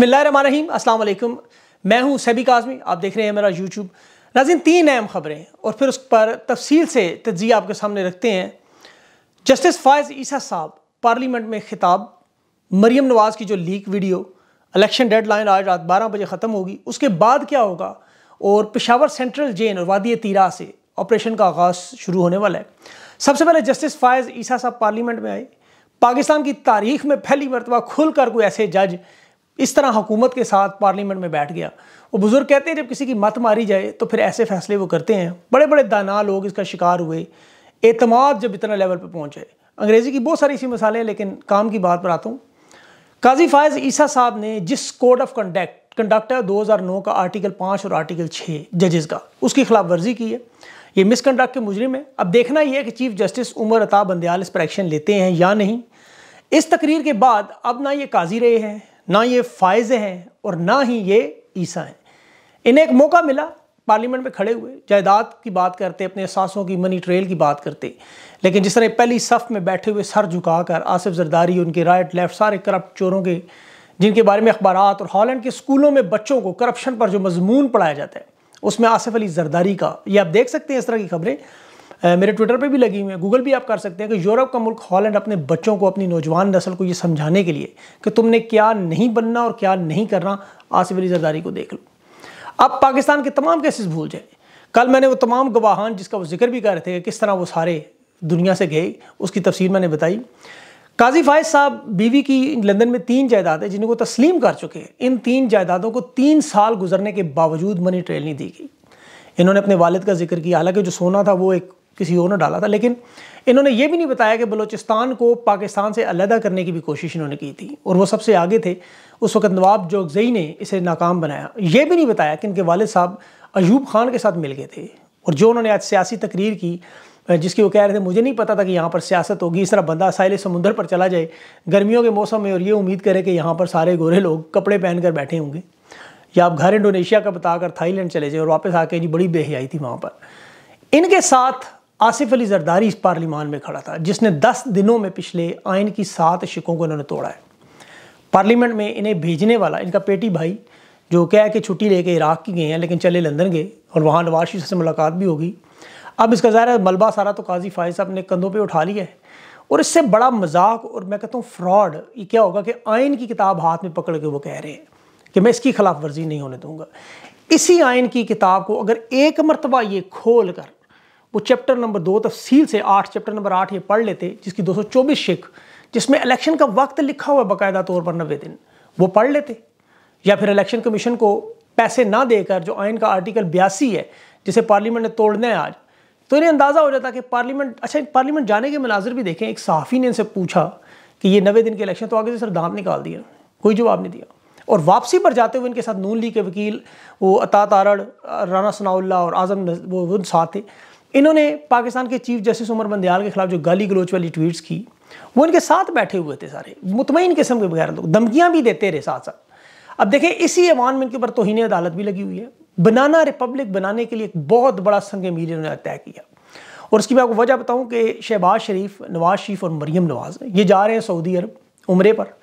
बसमीम अल्लाम मैं हूं सैबिक आजमी आप देख रहे हैं मेरा यूट्यूब नाजिन तीन अहम ख़बरें और फिर उस पर तफसील से तजिया आपके सामने रखते हैं जस्टिस फ़ायज़ ईसा साहब पार्लियामेंट में खिताब मरीम नवाज़ की जो लीक वीडियो इलेक्शन डेडलाइन आज रात बारह बजे ख़त्म होगी उसके बाद क्या होगा और पेशावर सेंट्रल जेल और वादी तीरा से ऑपरेशन का आगाज़ शुरू होने वाला है सबसे पहले जस्टिस फ़ायज़ ईसा साहब पार्लियामेंट में आए पाकिस्तान की तारीख में पहली मरतबा खुलकर कोई ऐसे जज इस तरह हुकूमत के साथ पार्लियामेंट में बैठ गया वो बुज़ुर्ग कहते हैं जब किसी की मत मारी जाए तो फिर ऐसे फैसले वो करते हैं बड़े बड़े दाना लोग इसका शिकार हुए एतमाद जब इतना लेवल पर पहुँचे अंग्रेज़ी की बहुत सारी ऐसी मिसालें हैं लेकिन काम की बात पर आता हूँ काजी फायज़ ईसा साहब ने जिस कोड ऑफ कंडक्ट कंडक्ट है नौ का आर्टिकल पाँच और आर्टिकल छः जजेस का उसकी खिलाफ वर्जी की है ये मिसकंडक्ट के मुजरिम है अब देखना यह है कि चीफ जस्टिस उमर अताब बंदयाल इस पर एक्शन लेते हैं या नहीं इस तकरीर के बाद अब ना ये काजी रहे हैं ना ये फायज हैं और ना ही ये ईसा हैं इन्हें एक मौका मिला पार्लियामेंट में खड़े हुए जायदाद की बात करते अपने सासों की मनी ट्रेल की बात करते लेकिन जिस तरह पहली सफ़ में बैठे हुए सर झुकाकर आसिफ जरदारी उनके राइट लेफ्ट सारे करप्ट चोरों के जिनके बारे में अखबार और हॉलैंड के स्कूलों में बच्चों को करप्शन पर जो मजमून पढ़ाया जाता है उसमें आसिफ अली जरदारी का ये आप देख सकते हैं इस तरह की खबरें मेरे ट्विटर पे भी लगी हुई है गूगल भी आप कर सकते हैं कि यूरोप का मुल्क हॉलैंड अपने बच्चों को अपनी नौजवान नस्ल को ये समझाने के लिए कि तुमने क्या नहीं बनना और क्या नहीं करना आसिफ अली जरदारी को देख लो अब पाकिस्तान के तमाम केसेस भूल जाए कल मैंने वो तमाम गवाहान जिसका वो जिक्र भी कर रहे थे कि किस तरह वो सारे दुनिया से गए उसकी तफसीर मैंने बताई काजी फायज साहब बीवी की लंदन में तीन जायदादें जिन्हें वो तस्लीम कर चुके हैं इन तीन जायदादों को तीन साल गुजरने के बावजूद मनी ट्रेल नहीं दी गई इन्होंने अपने वालिद का जिक्र किया हालांकि जो सोना था वो एक किसी और ने डाला था लेकिन इन्होंने ये भी नहीं बताया कि बलूचिस्तान को पाकिस्तान से अलहदा करने की भी कोशिश इन्होंने की थी और वो सबसे आगे थे उस वक्त नवाब जोगजई ने इसे नाकाम बनाया ये भी नहीं बताया कि इनके वालद साहब अयूब खान के साथ मिल गए थे और जो उन्होंने आज सियासी तकरीर की जिसकी वो कह रहे थे मुझे नहीं पता था कि यहाँ पर सियासत होगी इस तरह बंदा साहिल समुंदर पर चला जाए गर्मियों के मौसम में और ये उम्मीद करे कि यहाँ पर सारे गोरे लोग कपड़े पहन कर बैठे होंगे या आप घर इंडोनेशिया का बताकर थाईलैंड चले जाए और वापस आके जी बड़ी बेहियाई थी वहाँ पर इनके साथ आसिफ अली जरदारी इस पार्लिमान में खड़ा था जिसने दस दिनों में पिछले आयन की सात शिकों को इन्होंने तोड़ा है पार्लियामेंट में इन्हें भेजने वाला इनका पेटी भाई जो क्या है कि छुट्टी लेके इराक की गए हैं लेकिन चले लंदन गए और वहाँ नवाज शरीफ से मुलाकात भी होगी अब इसका ज़ाहिर मलबा सारा तो काजी फायज साहब ने कंधों पर उठा लिया है और इससे बड़ा मजाक और मैं कहता हूँ फ्रॉड ये क्या होगा कि आयन की किताब हाथ में पकड़ के वो कह रहे हैं कि मैं इसकी खिलाफ वर्जी नहीं होने दूंगा इसी आयन की किताब को अगर एक मरतबा ये खोल कर वो चैप्टर नंबर दो तफसील से आठ चैप्टर नंबर आठ ये पढ़ लेते जिसकी दो सौ चौबीस शिक जिसमें इलेक्शन का वक्त लिखा हुआ बाकायदा तौर पर नबे दिन वो पढ़ लेते या फिर इलेक्शन कमीशन को पैसे ना देकर जो आइन का आर्टिकल बयासी है जिसे पार्लियामेंट ने तोड़ना है आज तो इन्हें अंदाज़ा हो जाता कि पार्लियामेंट अच्छा पार्लियामेंट जाने के मनाजिर भी देखें एक सहाफ़ी ने इनसे पूछा कि ये नबे दिन के इलेक्शन तो आगे से सर दाम निकाल दिया कोई जवाब नहीं दिया और वापसी पर जाते हुए इनके साथ नून लीग के वकील वो अता तारड़ राना सनाउल्ला और आज़म वो साथ थे इन्होंने पाकिस्तान के चीफ जस्टिस उमर बंदयाल के खिलाफ जो गाली गलोच वाली ट्वीट्स की वो इनके साथ बैठे हुए थे सारे मुतमिन किस्म के बगैर लोग धमकियाँ भी देते रहे साथ साथ अब देखें इसी ऐवान में इनके ऊपर तोहन अदालत भी लगी हुई है बनाना रिपब्लिक बनाने के लिए एक बहुत बड़ा संग मील इन्होंने तय किया और उसकी मैं आपको वजह बताऊँ कि शहबाज शरीफ नवाज शरीफ और मरीम नवाज ये जा रहे हैं सऊदी अरब उम्रे पर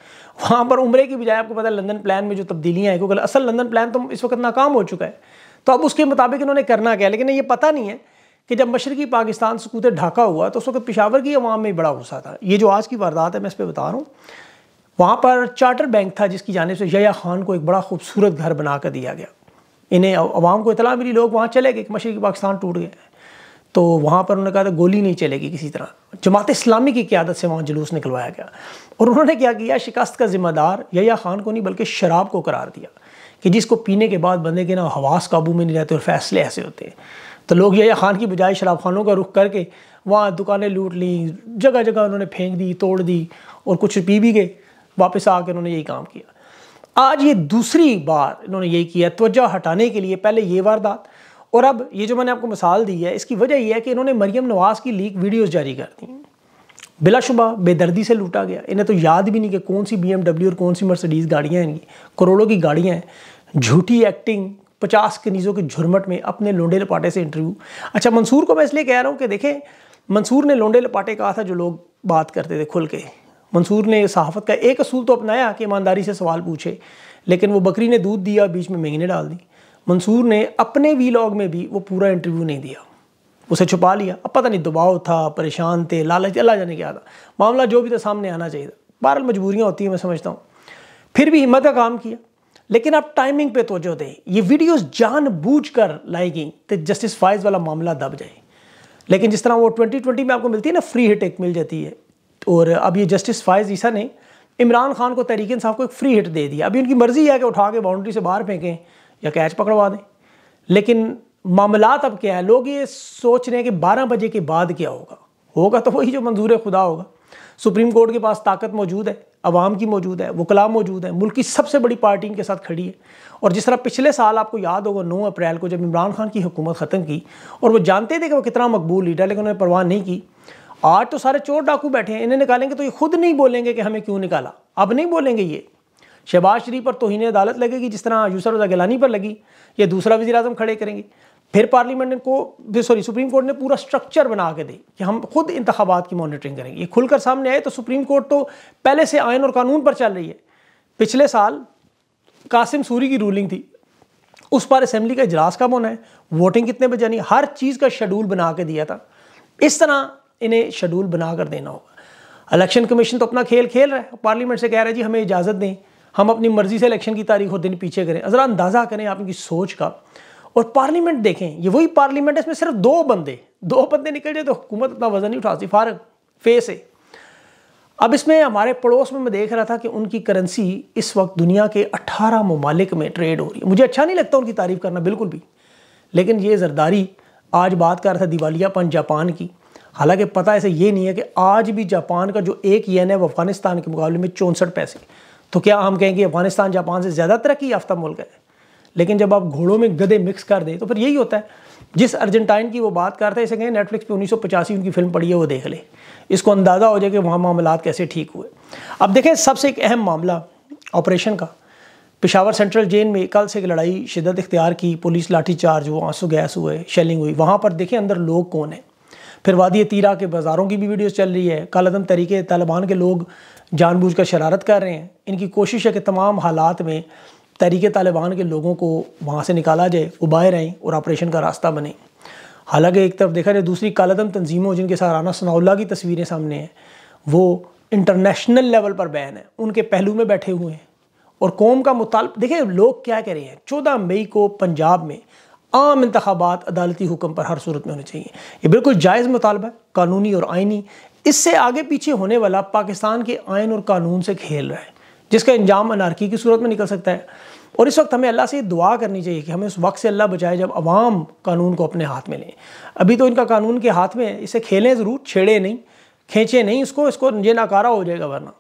वहाँ पर उम्रे की बजाय आपको पता है लंदन प्लान में जो तब्दीलियाँ हैं क्योंकि असल लंदन प्लान तो इस वक्त नाकाम हो चुका है तो अब उसके मुताबिक इन्होंने करना क्या लेकिन ये पता नहीं है कि जब मशरकी पाकिस्तान सकूत ढाका हुआ तो उस वक्त पिशावर की आवाम में बड़ा गुस्सा था ये जो आज की वारदात है मैं इस पर बता रहा हूँ वहाँ पर चार्टर बैंक था जिसकी जानब से यया खान को एक बड़ा खूबसूरत घर बना कर दिया गया इन्हें आवाम को इतला मिली लोग वहाँ चले गए कि मशरकी पाकिस्तान टूट गए तो वहाँ पर उन्होंने कहा था गोली नहीं चलेगी किसी तरह जमात इस्लामी की क्यादत से वहाँ जुलूस निकलवाया गया और उन्होंने क्या किया शिकस्त का ज़िम्मेदार यया खान को नहीं बल्कि शराब को करार दिया कि जिसको पीने के बाद बंदे के ना हवास काबू में नहीं रहते और फैसले ऐसे होते हैं तो लोग या खान की बजाय शराब खानों का रुख करके वहाँ दुकानें लूट लीं जगह जगह उन्होंने फेंक दी तोड़ दी और कुछ पी भी गए वापस आकर उन्होंने यही काम किया आज ये दूसरी बार इन्होंने यही किया तोज्जा हटाने के लिए पहले ये वारदात और अब ये जो मैंने आपको मिसाल दी है इसकी वजह यह है कि इन्होंने मरियम नवाज़ की लीक वीडियोस जारी कर दी बिलाशुबा बेदर्दी से लूटा गया इन्हें तो याद भी नहीं कि कौन सी बी और कौन सी मर्सडीज़ गाड़ियाँ हैं इनकी करोड़ों की गाड़ियाँ हैं झूठी एक्टिंग पचास कनीज़ों के झुरमट में अपने लोंडे लपाटे से इंटरव्यू अच्छा मंसूर को मैं इसलिए कह रहा हूँ कि देखें मंसूर ने लोंडे लपाटे कहा था जो लोग बात करते थे खुल के मंसूर ने सहाफ़त का एक असूल तो अपनाया कि ईमानदारी से सवाल पूछे लेकिन वो बकरी ने दूध दिया बीच में महीने डाल दी मंसूर ने अपने वी में भी वो पूरा इंटरव्यू नहीं दिया उसे छुपा लिया अब पता नहीं दबाव था परेशान थे लालच अल्लाह जाने क्या था मामला जो भी था सामने आना चाहिए था बहरहाल मजबूरियाँ होती हैं मैं समझता हूँ फिर भी हिम्मत का काम किया लेकिन आप टाइमिंग पे तोजो दें ये वीडियोस जानबूझकर लाई गई तो जस्टिस फाइज वाला मामला दब जाए लेकिन जिस तरह वो 2020 में आपको मिलती है ना फ्री हिट एक मिल जाती है और अब ये जस्टिस फाइज ईसा ने इमरान खान को तहरीक साहब को एक फ्री हिट दे दिया अभी उनकी मर्जी है कि उठा के बाउंड्री से बाहर फेंकें या कैच पकड़वा दें लेकिन मामला अब क्या है लोग ये सोच रहे हैं कि बारह बजे के बाद क्या होगा होगा तो वही जो मंजूर खुदा होगा सुप्रीम कोर्ट के पास ताकत मौजूद है आवाम की मौजूद है वकला मौजूद है मुल्क की सबसे बड़ी पार्टी इनके साथ खड़ी है और जिस तरह पिछले साल आपको याद होगा नौ अप्रैल को जब इमरान खान की हुकूमत ख़त्म की और वो जानते थे कि वो कितना मकबूल लीडर लेकिन उन्होंने परवाह नहीं की आज तो सारे चोर डाकू बैठे हैं इन्हें निकालेंगे तो ये खुद नहीं बोलेंगे कि हमें क्यों निकाला अब नहीं बोलेंगे ये शहबाज शरीफ पर तोहनी अदालत लगेगी जिस तरह यूसर रजा गलानी पर लगी या दूसरा वजी अजम खड़े करेंगे फिर पार्लियामेंट को सॉरी सुप्रीम कोर्ट ने पूरा स्ट्रक्चर बना के दी कि हम खुद इंतबात की मॉनिटरिंग करेंगे ये खुलकर सामने आए तो सुप्रीम कोर्ट तो पहले से आयन और कानून पर चल रही है पिछले साल कासिम सूरी की रूलिंग थी उस पर असेंबली का इजलास कब होना है वोटिंग कितने बजे आनी हर चीज़ का शेड्यूल बना के दिया था इस तरह इन्हें शेड्यूल बना कर देना होगा इलेक्शन कमीशन तो अपना खेल खेल रहा है पार्लियामेंट से कह रहा है जी हमें इजाज़त दें हम अपनी मर्ज़ी से इलेक्शन की तारीख और दिन पीछे करें ज़रा अंदाज़ा करें इनकी सोच का और पार्लियामेंट देखें ये वही पार्लियामेंट है इसमें सिर्फ दो बंदे दो बंदे निकल जाए तो हुकूमत अपना वजन नहीं उठाती फारग फेस है अब इसमें हमारे पड़ोस में मैं देख रहा था कि उनकी करेंसी इस वक्त दुनिया के 18 ममालिक में ट्रेड हो रही है मुझे अच्छा नहीं लगता उनकी तारीफ़ करना बिल्कुल भी लेकिन ये जरदारी आज बात कर रहा था दिवालियापन जापान की हालांकि पता ऐसे ये नहीं है कि आज भी जापान का जो एक येन है वो अफ़गानिस्तान के मुकाबले में चौंसठ पैसे तो क्या हम कहेंगे अफगानिस्तान जापान से ज़्यादा तरक्की याफ्ता मुल्क है लेकिन जब आप घोड़ों में गधे मिक्स कर दे तो फिर यही होता है जिस अर्जेंटाइन की वो बात करते हैं इसे कहें नेटफ्लिक्स पे उन्नीस उनकी फिल्म पड़ी है वो देख ले इसको अंदाज़ा हो जाए कि वहाँ मामला कैसे ठीक हुए अब देखें सबसे एक अहम मामला ऑपरेशन का पिशावर सेंट्रल जेल में कल से एक लड़ाई शिदत इख्तियार की पुलिस लाठीचार्ज हुआ आंसू गैस हुए शेलिंग हुई वहाँ पर देखें अंदर लोग कौन हैं फिर वादी तीरा के बाज़ारों की भी वीडियोस चल रही है अदम तरीके तालिबान के लोग जानबूझ कर शरारत कर रहे हैं इनकी कोशिश है कि तमाम हालात में तहरीक तालिबान के लोगों को वहाँ से निकाला जाए वो बाहर आएँ और ऑपरेशन का रास्ता बने हालांकि एक तरफ देखा जाए दूसरी कालादम तनजीमों जिनके साथ राना सनाउल्ला की तस्वीरें सामने हैं वो इंटरनेशनल लेवल पर बैन है उनके पहलू में बैठे हुए हैं और कौम का मुताल देखिए लोग क्या कह रहे हैं चौदह मई को पंजाब में आम इंतबात अदालती हुक्म पर हर सूरत में होने चाहिए ये बिल्कुल जायज़ मुतालबा है कानूनी और आइनी इससे आगे पीछे होने वाला पाकिस्तान के आयन और कानून से खेल रहा है जिसका इंजाम अनारकी की सूरत में निकल सकता है और इस वक्त हमें अल्लाह से दुआ करनी चाहिए कि हमें उस वक्त से अल्लाह बचाए जब आवाम कानून को अपने हाथ में लें अभी तो इनका कानून के हाथ में है इसे खेलें ज़रूर छेड़े नहीं खींचे नहीं इसको इसको ये नाकारा हो जाएगा वरना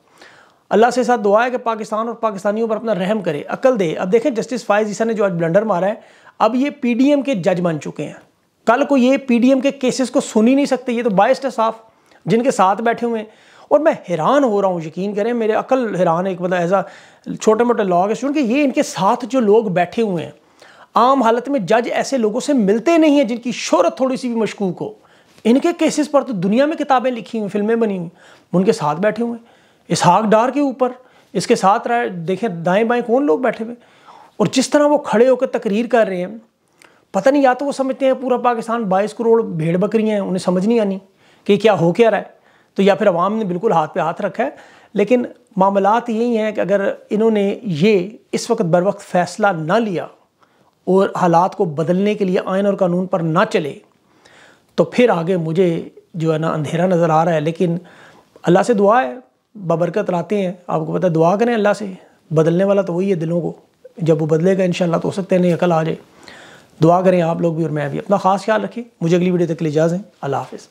अल्लाह से साथ दुआ है कि पाकिस्तान और पाकिस्तानियों पर अपना रहम करे अकल दे अब देखें जस्टिस फायज ईसा ने जो आज ब्लंडर मारा है अब ये एम के जज बन चुके हैं कल को ये पीडीएम के केसेस को सुन ही नहीं सकते ये तो बाइस्ट है साफ जिनके साथ बैठे हुए हैं और मैं हैरान हो रहा हूँ यकीन करें मेरे अकल हैरान है एक मतलब एज आ छोटे मोटे लॉ के स्टूडेंट कि ये इनके साथ जो लोग बैठे हुए हैं आम हालत में जज ऐसे लोगों से मिलते नहीं हैं जिनकी शहरत थोड़ी सी भी मशकूक हो इनके केसेस पर तो दुनिया में किताबें लिखी हुई फिल्में बनी हुई उनके साथ बैठे हुए इसहाक डार के ऊपर इसके साथ देखें दाएँ बाएँ कौन लोग बैठे हुए और जिस तरह वो खड़े होकर तकरीर कर रहे हैं पता नहीं या तो वो समझते हैं पूरा पाकिस्तान बाईस करोड़ भेड़ बकरियाँ हैं उन्हें समझ नहीं आनी कि क्या हो क्या रहा है तो या फिर अवाम ने बिल्कुल हाथ पे हाथ रखा है लेकिन मामलात यही हैं कि अगर इन्होंने ये इस वक्त बर वक्त फ़ैसला ना लिया और हालात को बदलने के लिए आयन और कानून पर ना चले तो फिर आगे मुझे जो है ना अंधेरा नज़र आ रहा है लेकिन अल्लाह से दुआ है बबरकत लाते हैं आपको पता है दुआ करें अल्लाह से बदलने वाला तो वही है दिलों को जब वो बदलेगा इन तो हो सकते हैं नहीं अकल आ जाए दुआ करें आप लोग भी और मैं भी अपना खास ख्याल रखें मुझे अगली वीडियो तक के लिए अल्लाह हाफ़